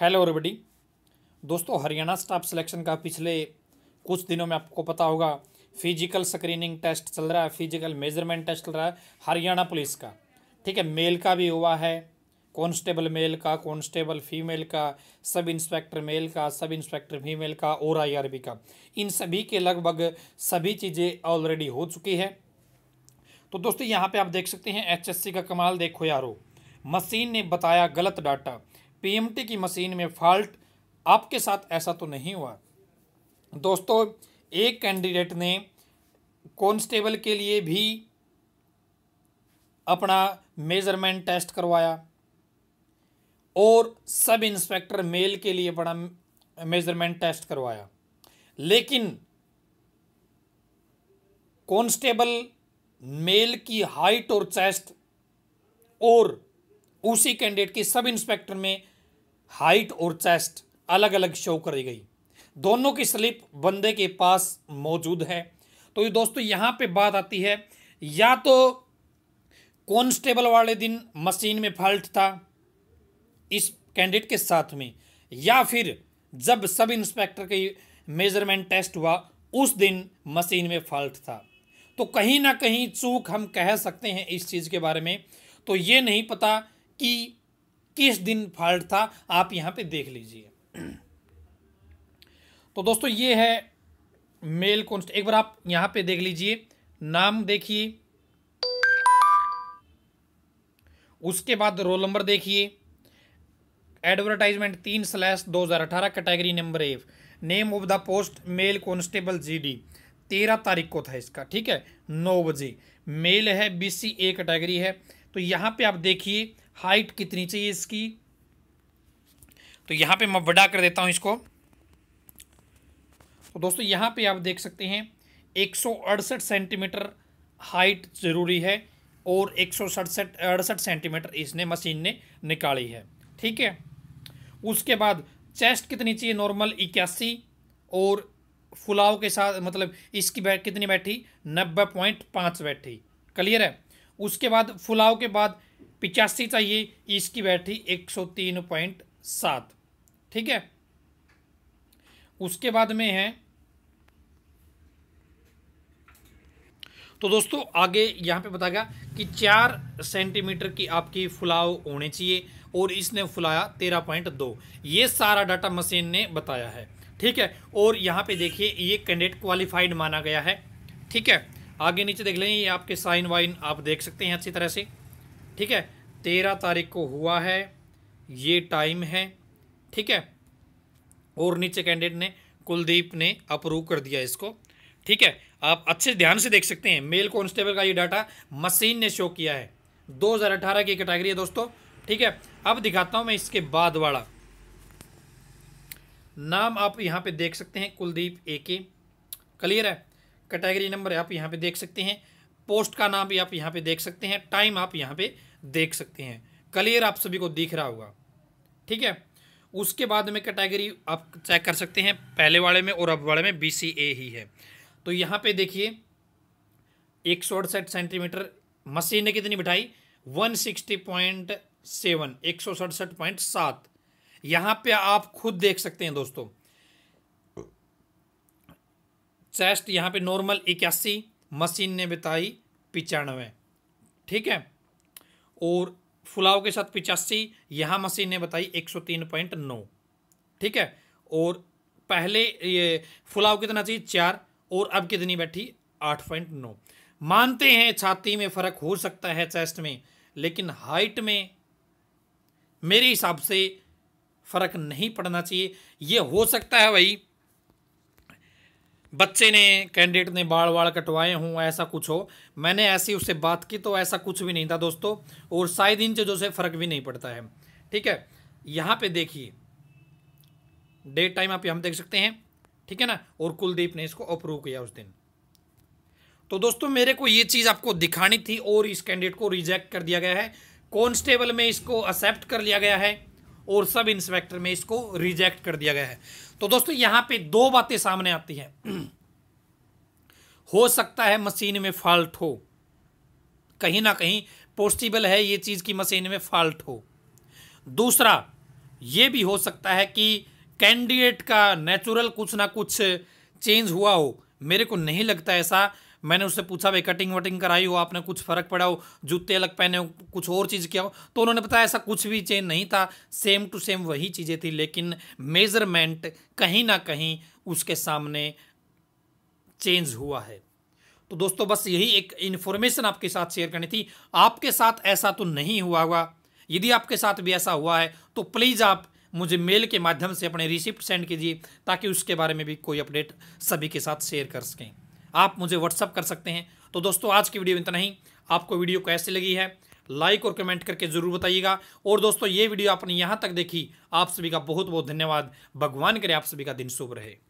hello everybody दोस्तों Haryana staff selection का पिछले कुछ दिनों में आपको पता होगा फिजिकल स्क्रीनिंग टेस्ट चल रहा है फिजिकल मेजरमेंट टेस्ट चल रहा है हरियाणा पुलिस का ठीक है मेल का भी हुआ है कॉन्स्टेबल मेल का कॉन्स्टेबल फीमेल का सब इंस्पेक्टर मेल का सब इंस्पेक्टर फीमेल का और आईआरबी का इन सभी के लगभग सभी चीज़ें ऑलरेडी हो चुकी है तो दोस्तों यहाँ पर आप देख सकते हैं सी का कमाल देखो यारो मशीन ने बताया गलत डाटा पीएमटी की मशीन में फॉल्ट आपके साथ ऐसा तो नहीं हुआ दोस्तों एक कैंडिडेट ने कॉन्स्टेबल के लिए भी अपना मेज़रमेंट टेस्ट करवाया और सब इंस्पेक्टर मेल के लिए बड़ा मेज़रमेंट टेस्ट करवाया लेकिन कॉन्स्टेबल मेल की हाइट और चेस्ट और उसी कैंडिडेट की सब इंस्पेक्टर में हाइट और चेस्ट अलग अलग शो करी गई दोनों की स्लिप बंदे के पास मौजूद है तो ये दोस्तों यहाँ पे बात आती है या तो कॉन्स्टेबल वाले दिन मशीन में फॉल्ट था इस कैंडिडेट के साथ में या फिर जब सब इंस्पेक्टर के मेजरमेंट टेस्ट हुआ उस दिन मशीन में फॉल्ट था तो कहीं ना कहीं चूक हम कह सकते हैं इस चीज़ के बारे में तो ये नहीं पता कि किस दिन फॉल्ट था आप यहां पे देख लीजिए तो दोस्तों ये है मेल कॉन्स्ट एक बार आप यहां पे देख लीजिए नाम देखिए उसके बाद रोल नंबर देखिए एडवर्टाइजमेंट तीन स्लैश दो हज़ार अठारह category number F name of the post male constable GD तेरह तारीख को था इसका ठीक है नौ बजे मेल है बीसी ए कैटेगरी है तो यहाँ पे आप देखिए हाइट कितनी चाहिए इसकी तो यहाँ पे मैं बड़ा कर देता हूँ इसको तो दोस्तों यहाँ पे आप देख सकते हैं एक सेंटीमीटर हाइट ज़रूरी है और एक सेंटीमीटर इसने मशीन ने निकाली है ठीक है उसके बाद चेस्ट कितनी चाहिए नॉर्मल इक्यासी और फुलाव के साथ मतलब इसकी बैठ कितनी बैठी नब्बे पॉइंट पाँच बैठी क्लियर है उसके बाद फुलाव के बाद पिचासी चाहिए इसकी बैटरी एक सौ तीन पॉइंट सात ठीक है उसके बाद में है तो दोस्तों आगे यहां पे बताएगा कि चार सेंटीमीटर की आपकी फुलाव होने चाहिए और इसने फुलाया तेरह पॉइंट दो ये सारा डाटा मशीन ने बताया है ठीक है और यहां पे देखिए ये कैंडिडेट क्वालिफाइड माना गया है ठीक है आगे नीचे देख लें ये आपके साइन वाइन आप देख सकते हैं अच्छी तरह से ठीक है तेरह तारीख को हुआ है ये टाइम है ठीक है और नीचे कैंडिडेट ने कुलदीप ने अप्रूव कर दिया इसको ठीक है आप अच्छे ध्यान से देख सकते हैं मेल कॉन्स्टेबल का ये डाटा मशीन ने शो किया है 2018 की कैटेगरी है दोस्तों ठीक है अब दिखाता हूं मैं इसके बाद वाला नाम आप यहां पे देख सकते हैं कुलदीप ए के क्लियर है कैटेगरी नंबर आप यहाँ पे देख सकते हैं पोस्ट का नाम भी आप यहाँ पे देख सकते हैं टाइम आप यहाँ पे देख सकते हैं क्लियर आप सभी को दिख रहा होगा ठीक है उसके बाद में कैटेगरी आप चेक कर सकते हैं पहले वाले में और अब वाले में बी ही है तो यहाँ पर देखिए एक सौ अड़सठ सेंटीमीटर मशीन ने कितनी बिठाई वन सिक्सटी पॉइंट सेवन एक सौ सड़सठ पॉइंट सात यहाँ पे आप खुद देख सकते हैं दोस्तों चेस्ट तो यहाँ पे नॉर्मल इक्यासी मशीन ने बिताई पिचानवे ठीक है और फुलाव के साथ पिचासी यहाँ मशीन ने बताई एक सौ तीन पॉइंट नौ ठीक है और पहले ये फुलाव कितना चाहिए चार और अब कितनी बैठी आठ पॉइंट नौ मानते हैं छाती में फर्क हो सकता है चेस्ट में लेकिन हाइट में मेरे हिसाब से फर्क नहीं पड़ना चाहिए ये हो सकता है भाई बच्चे ने कैंडिडेट ने बाल वाल कटवाए हों ऐसा कुछ हो मैंने ऐसी उससे बात की तो ऐसा कुछ भी नहीं था दोस्तों और शायद इन चीज़ों से फ़र्क भी नहीं पड़ता है ठीक है यहाँ पे देखिए डेट टाइम आप हम देख सकते हैं ठीक है ना और कुलदीप ने इसको अप्रूव किया उस दिन तो दोस्तों मेरे को ये चीज़ आपको दिखानी थी और इस कैंडिडेट को रिजेक्ट कर दिया गया है कॉन्स्टेबल में इसको एक्सेप्ट कर लिया गया है और सब इंस्पेक्टर में इसको रिजेक्ट कर दिया गया है तो दोस्तों यहां पे दो बातें सामने आती हैं हो सकता है मशीन में फॉल्ट हो कहीं ना कहीं पॉसिबल है ये चीज़ की मशीन में फॉल्ट हो दूसरा ये भी हो सकता है कि कैंडिडेट का नेचुरल कुछ ना कुछ चेंज हुआ हो मेरे को नहीं लगता ऐसा मैंने उससे पूछा भाई कटिंग वटिंग कराई हो आपने कुछ फ़र्क पड़ा हो जूते अलग पहने हो कुछ और चीज़ किया हो तो उन्होंने बताया ऐसा कुछ भी चेंज नहीं था सेम टू सेम वही चीज़ें थी लेकिन मेज़रमेंट कहीं ना कहीं उसके सामने चेंज हुआ है तो दोस्तों बस यही एक इन्फॉर्मेशन आपके साथ शेयर करनी थी आपके साथ ऐसा तो नहीं हुआ हुआ यदि आपके साथ भी ऐसा हुआ है तो प्लीज़ आप मुझे मेल के माध्यम से अपने रिसिप्ट सेंड कीजिए ताकि उसके बारे में भी कोई अपडेट सभी के साथ शेयर कर सकें आप मुझे व्हाट्सअप कर सकते हैं तो दोस्तों आज की वीडियो इतना ही आपको वीडियो कैसी लगी है लाइक और कमेंट करके ज़रूर बताइएगा और दोस्तों ये वीडियो आपने यहाँ तक देखी आप सभी का बहुत बहुत धन्यवाद भगवान करे आप सभी का दिन शुभ रहे